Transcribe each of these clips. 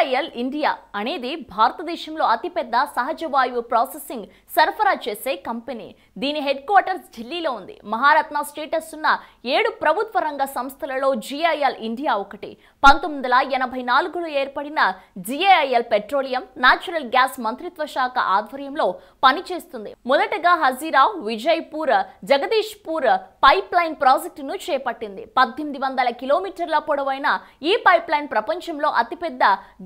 CIL India అనేది భారతదేశంలో అతిపెద్ద సహజ వాయువు ప్రాసెసింగ్ సరఫరా చేసే కంపెనీ దీని హెడ్ క్వార్టర్స్ ఢిల్లీలో ఉంది మహారత్న స్టేటస్ ఉన్న ఏడు ప్రభుత్వ రంగ సంస్థలలో జిఐఎల్ ఇండియా ఒకటి పంతొమ్మిది వందల ఎనభై నాలుగులో ఏర్పడిన జిఐఎల్ పెట్రోలియం నాచురల్ గ్యాస్ మంత్రిత్వ శాఖ ఆధ్వర్యంలో పనిచేస్తుంది మొదటగా హజీరా విజయ్పూర్ జగదీష్పూర్ పైప్ లైన్ ప్రాజెక్టును చేపట్టింది పద్దెనిమిది వందల కిలోమీటర్ల పొడవైన ఈ పైప్ లైన్ ప్రపంచంలో అతిపెద్ద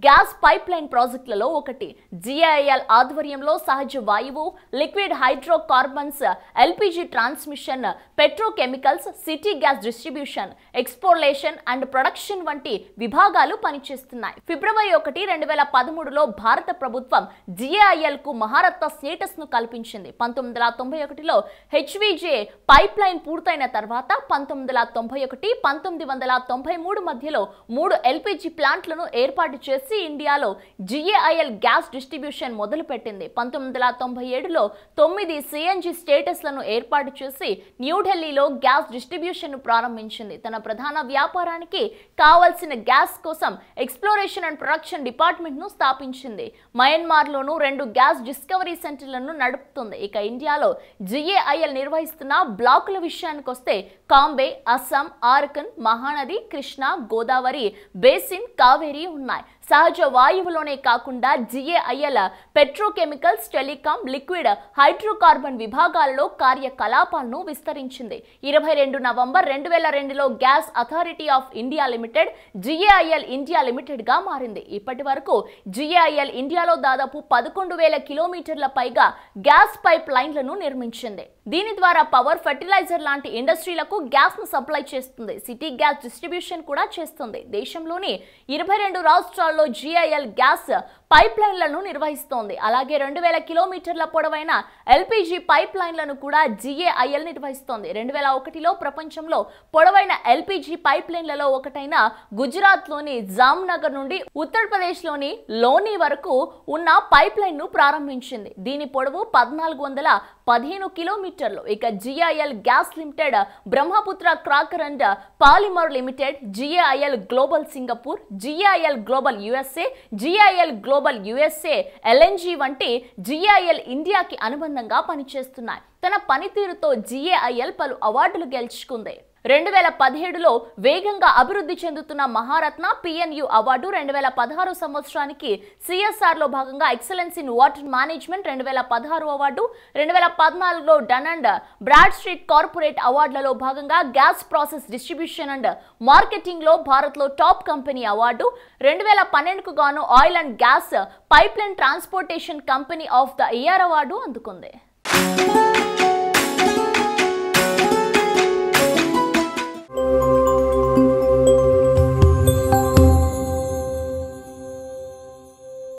గ్యాస్ పైప్ లైన్ ప్రాజెక్టులలో ఒకటి జిఐఎల్ ఆధ్వర్యంలో సహజ వాయువు liquid hydrocarbons LPG transmission petrochemicals city gas distribution exploration and production వంటి విభాగాలు పనిచేస్తున్నాయి ఫిబ్రవరి ఒకటి రెండు వేల పదమూడులో భారత ప్రభుత్వం జిఐఎల్ కు మహారత్న స్టేటస్ ను కల్పించింది పంతొమ్మిది వందల తొంభై ఒకటిలో హెచ్విజే పైప్ లైన్ పూర్తయిన తర్వాత పంతొమ్మిది వందల తొంభై ఒకటి పంతొమ్మిది వందల తొంభై మూడు మధ్యలో మూడు ఎల్పిజి ప్లాంట్లను ఏర్పాటు చేసి ఎఫ్సి ఇండియాలో జిఏఐఎల్ గ్యాస్ డిస్ట్రిబ్యూషన్ మొదలుపెట్టింది పంతొమ్మిది వందల తొంభై ఏడులో తొమ్మిది సిఎన్జి స్టేటస్లను ఏర్పాటు చేసి న్యూఢిల్లీలో గ్యాస్ డిస్ట్రిబ్యూషన్ను ప్రారంభించింది తన ప్రధాన వ్యాపారానికి కావలసిన గ్యాస్ కోసం ఎక్స్ప్లోరేషన్ అండ్ ప్రొడక్షన్ డిపార్ట్మెంట్ను స్థాపించింది మయన్మార్లోనూ రెండు గ్యాస్ డిస్కవరీ సెంటర్లను నడుపుతుంది ఇక ఇండియాలో జిఏఐఎల్ నిర్వహిస్తున్న బ్లాకుల విషయానికి వస్తే కాంబే అస్సాం ఆర్కన్ మహానది కృష్ణా గోదావరి బేసిన్ కావేరి ఉన్నాయి సహజ వాయువులోనే కాకుండా GAIL petrochemicals telecom liquid hydrocarbon విభాగాలలో కార్యకలాపాలను విస్తరించింది ఇరవై రెండు నవంబర్ రెండు వేల రెండులో gas authority of India limited GAIL India లిమిటెడ్గా మారింది ఇప్పటి వరకు జిఏఐఎల్ ఇండియాలో దాదాపు పదకొండు వేల కిలోమీటర్ల పైగా గ్యాస్ పైప్ లైన్లను నిర్మించింది దీని ద్వారా పవర్ ఫెర్టిలైజర్ లాంటి ఇండస్ట్రీలకు గ్యాస్ను సప్లై చేస్తుంది సిటీ గ్యాస్ డిస్ట్రిబ్యూషన్ కూడా చేస్తుంది దేశంలోని ఇరవై రెండు రాష్ట్రాల్లో జిఐఎల్ గ్యాస్ పైప్ లైన్లను నిర్వహిస్తోంది అలాగే రెండు వేల కిలోమీటర్ల పొడవైన ఎల్పిజి పైప్ లైన్లను కూడా జిఏఐఎల్ నిర్వహిస్తోంది రెండు వేల ఒకటిలో ప్రపంచంలో పొడవైన ఎల్పిజి పైప్ లైన్లలో ఒకటైన గుజరాత్లోని జామ్నగర్ నుండి ఉత్తరప్రదేశ్లోని లోని వరకు ఉన్న పైప్ లైన్ను ప్రారంభించింది దీని పొడవు పద్నాలుగు వందల పదిహేను కిలోమీటర్లు ఇక GAIL gas limited Brahmaputra cracker and polymer limited GAIL global Singapore GAIL global USA GAIL global USA LNG వంటి జిఐఎల్ ఇండియాకి అనుబంధంగా పనిచేస్తున్నాయి తన పనితీరుతో జిఏఐఎల్ పలు అవార్డులు గెలుచుకుంది రెండు వేల పదిహేడులో వేగంగా అభివృద్ధి చెందుతున్న మహారత్న పిఎన్యు అవార్డు రెండు వేల పదహారు సంవత్సరానికి సిఎస్ఆర్లో భాగంగా ఎక్సలెన్స్ ఇన్ వాటర్ మేనేజ్మెంట్ రెండు వేల పదహారు అవార్డు రెండు వేల పద్నాలుగులో Dun and Bradstreet corporate అవార్డులలో భాగంగా గ్యాస్ ప్రాసెస్ డిస్ట్రిబ్యూషన్ అండ్ మార్కెటింగ్లో భారత్లో టాప్ కంపెనీ అవార్డు రెండు వేల పన్నెండుకు గాను oil and gas pipeline transportation company of the year award అందుకుంది